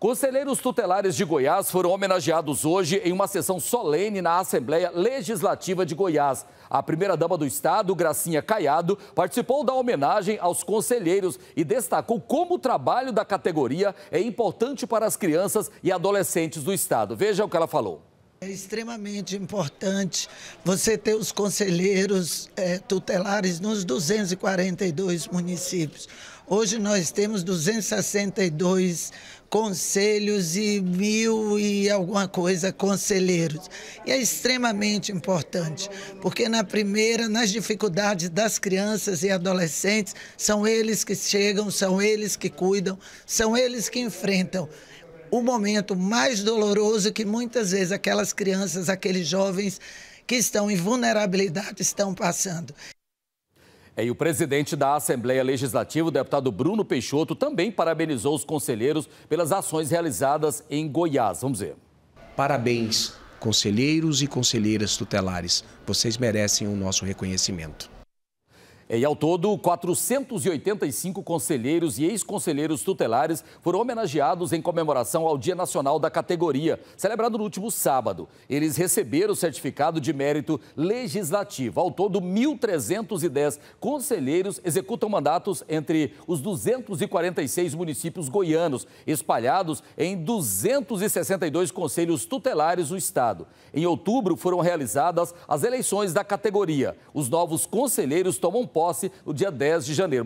Conselheiros tutelares de Goiás foram homenageados hoje em uma sessão solene na Assembleia Legislativa de Goiás. A primeira-dama do Estado, Gracinha Caiado, participou da homenagem aos conselheiros e destacou como o trabalho da categoria é importante para as crianças e adolescentes do Estado. Veja o que ela falou. É extremamente importante você ter os conselheiros é, tutelares nos 242 municípios. Hoje nós temos 262 conselhos e mil e alguma coisa conselheiros. E é extremamente importante, porque na primeira, nas dificuldades das crianças e adolescentes, são eles que chegam, são eles que cuidam, são eles que enfrentam o momento mais doloroso que muitas vezes aquelas crianças, aqueles jovens que estão em vulnerabilidade estão passando. E o presidente da Assembleia Legislativa, o deputado Bruno Peixoto, também parabenizou os conselheiros pelas ações realizadas em Goiás. Vamos ver. Parabéns, conselheiros e conselheiras tutelares. Vocês merecem o nosso reconhecimento. E ao todo, 485 conselheiros e ex-conselheiros tutelares foram homenageados em comemoração ao Dia Nacional da Categoria, celebrado no último sábado. Eles receberam o certificado de mérito legislativo. Ao todo, 1.310 conselheiros executam mandatos entre os 246 municípios goianos, espalhados em 262 conselhos tutelares do estado. Em outubro, foram realizadas as eleições da categoria. Os novos conselheiros tomam posse posse no dia 10 de janeiro.